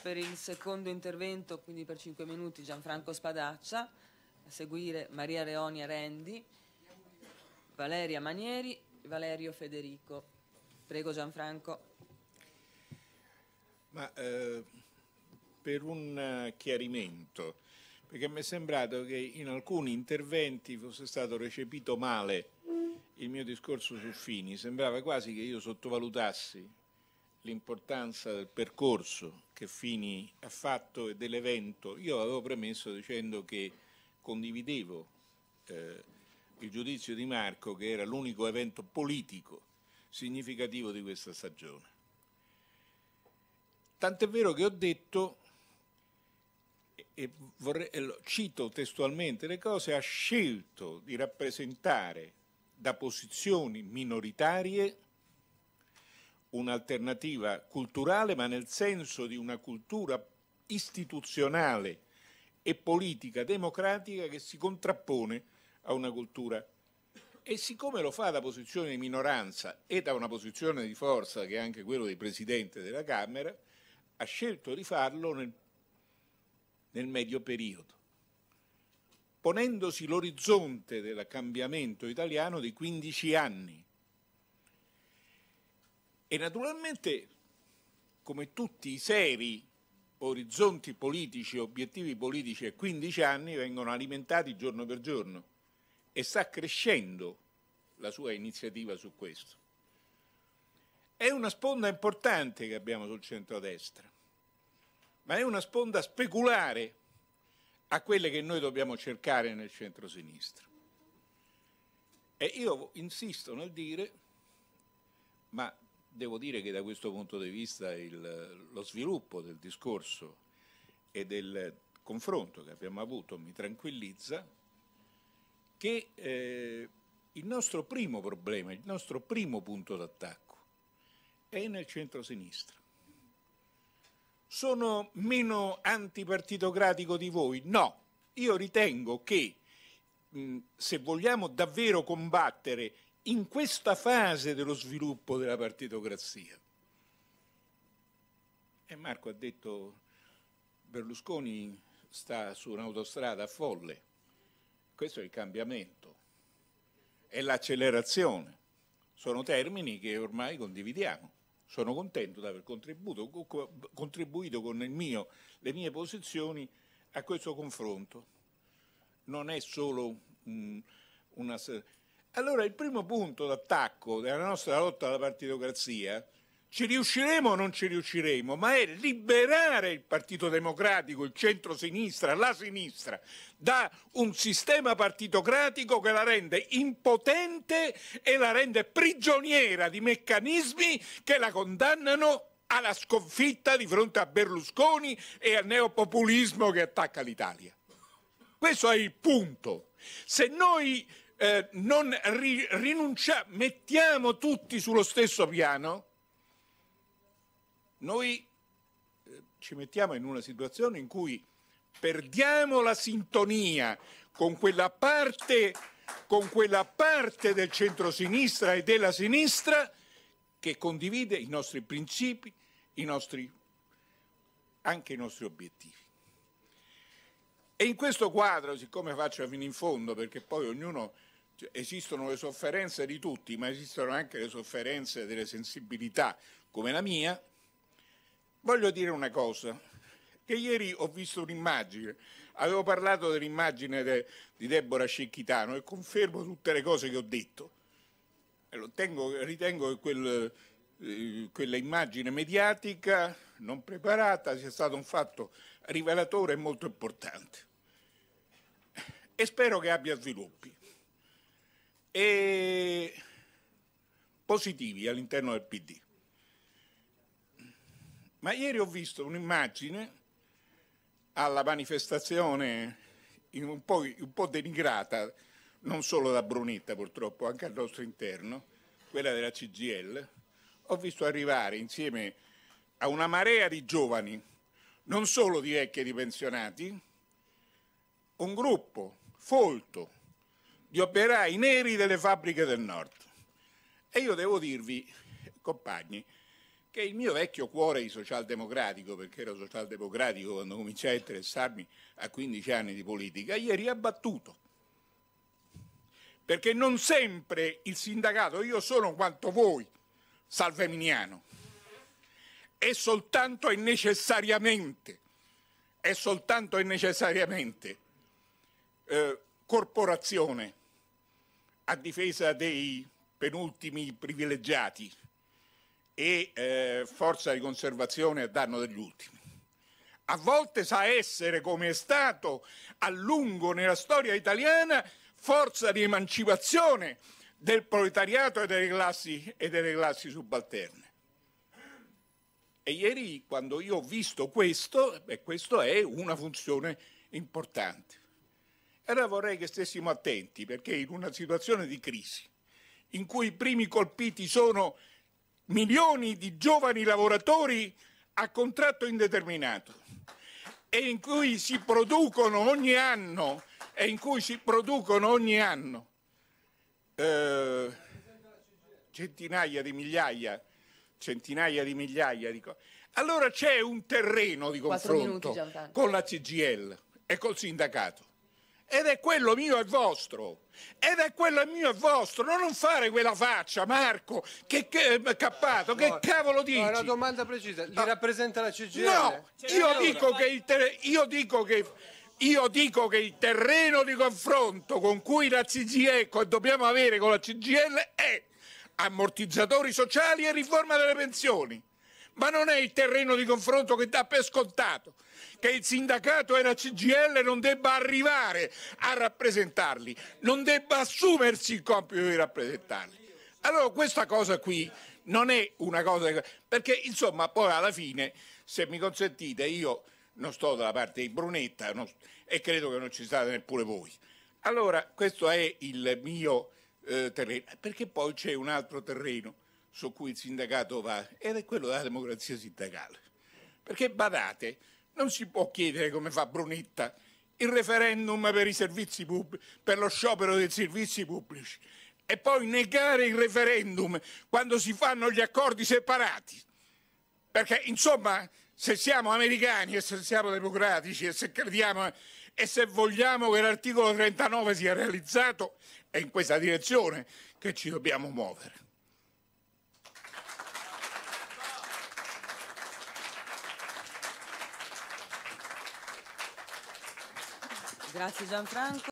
Per il secondo intervento, quindi per 5 minuti, Gianfranco Spadaccia, a seguire Maria Leonia Rendi, Valeria Manieri, e Valerio Federico. Prego Gianfranco. Ma, eh, per un eh, chiarimento, perché mi è sembrato che in alcuni interventi fosse stato recepito male il mio discorso su Fini, sembrava quasi che io sottovalutassi l'importanza del percorso che Fini ha fatto e dell'evento, io avevo premesso dicendo che condividevo eh, il giudizio di Marco che era l'unico evento politico significativo di questa stagione. Tant'è vero che ho detto, e vorrei, cito testualmente le cose, ha scelto di rappresentare da posizioni minoritarie un'alternativa culturale, ma nel senso di una cultura istituzionale e politica democratica che si contrappone a una cultura. E siccome lo fa da posizione di minoranza e da una posizione di forza, che è anche quello del Presidente della Camera, ha scelto di farlo nel, nel medio periodo, ponendosi l'orizzonte del cambiamento italiano di 15 anni e naturalmente, come tutti i seri orizzonti politici, obiettivi politici a 15 anni vengono alimentati giorno per giorno e sta crescendo la sua iniziativa su questo. È una sponda importante che abbiamo sul centro-destra, ma è una sponda speculare a quelle che noi dobbiamo cercare nel centro-sinistra. E io insisto nel dire, ma devo dire che da questo punto di vista il, lo sviluppo del discorso e del confronto che abbiamo avuto mi tranquillizza che eh, il nostro primo problema, il nostro primo punto d'attacco è nel centro-sinistra. Sono meno antipartitocratico di voi? No, io ritengo che mh, se vogliamo davvero combattere in questa fase dello sviluppo della partitocrazia. E Marco ha detto Berlusconi sta su un'autostrada folle, questo è il cambiamento, è l'accelerazione, sono termini che ormai condividiamo. Sono contento di aver contribuito con mio, le mie posizioni a questo confronto. Non è solo mh, una allora il primo punto d'attacco della nostra lotta alla partitocrazia, ci riusciremo o non ci riusciremo, ma è liberare il Partito Democratico, il centro-sinistra, la sinistra, da un sistema partitocratico che la rende impotente e la rende prigioniera di meccanismi che la condannano alla sconfitta di fronte a Berlusconi e al neopopulismo che attacca l'Italia. Questo è il punto. Se noi eh, non ri, rinunciamo, mettiamo tutti sullo stesso piano, noi eh, ci mettiamo in una situazione in cui perdiamo la sintonia con quella parte, con quella parte del centrosinistra e della sinistra che condivide i nostri principi, i nostri, anche i nostri obiettivi. E in questo quadro, siccome faccio fino in fondo, perché poi ognuno cioè, esistono le sofferenze di tutti, ma esistono anche le sofferenze delle sensibilità come la mia. Voglio dire una cosa, che ieri ho visto un'immagine, avevo parlato dell'immagine de, di Deborah Scecchitano e confermo tutte le cose che ho detto. Tengo, ritengo che quel, eh, quella immagine mediatica non preparata sia stato un fatto rivelatore e molto importante. E spero che abbia sviluppi e positivi all'interno del PD. Ma ieri ho visto un'immagine alla manifestazione un po', un po' denigrata, non solo da Brunetta purtroppo, anche al nostro interno, quella della CGL, ho visto arrivare insieme a una marea di giovani, non solo di vecchi e di pensionati, un gruppo folto gli operai neri delle fabbriche del nord. E io devo dirvi, compagni, che il mio vecchio cuore di socialdemocratico, perché ero socialdemocratico quando cominciai a interessarmi a 15 anni di politica, ieri ha battuto. Perché non sempre il sindacato, io sono quanto voi, salveminiano, è soltanto e necessariamente, è soltanto e necessariamente eh, corporazione a difesa dei penultimi privilegiati e eh, forza di conservazione a danno degli ultimi. A volte sa essere, come è stato a lungo nella storia italiana, forza di emancipazione del proletariato e delle classi, e delle classi subalterne. E ieri, quando io ho visto questo, beh, questo è una funzione importante. Allora vorrei che stessimo attenti perché in una situazione di crisi in cui i primi colpiti sono milioni di giovani lavoratori a contratto indeterminato e in cui si producono ogni anno, producono ogni anno eh, centinaia di migliaia centinaia di migliaia di cose. Allora c'è un terreno di confronto minuti, con la CGL e col sindacato ed è quello mio e vostro. Ed è quello mio e vostro, non fare quella faccia, Marco, che, che eh, cappato, no, che cavolo dici? No, una domanda precisa, li no. Ah. rappresenta la CGL? No, cioè, io dico, ter- io, dico che, io dico, che il terreno di confronto con cui la CGL, dobbiamo avere con la CGL è ammortizzatori sociali e riforma delle pensioni ma non è il terreno di confronto che dà per scontato che il sindacato e la CGL non debba arrivare a rappresentarli, non debba assumersi il compito di rappresentarli. Allora questa cosa qui non è una cosa perché insomma poi alla fine, se mi consentite, io non sto dalla parte di Brunetta non... e credo che non ci state neppure voi. Allora questo è il mio eh, terreno, perché poi c'è un altro terreno su cui il sindacato va ed è quello della democrazia sindacale. Perché badate, non si può chiedere come fa Brunetta il referendum per, per lo sciopero dei servizi pubblici e poi negare il referendum quando si fanno gli accordi separati. Perché insomma, se siamo americani e se siamo democratici e se crediamo e se vogliamo che l'articolo 39 sia realizzato, è in questa direzione che ci dobbiamo muovere. Grazie Gianfranco.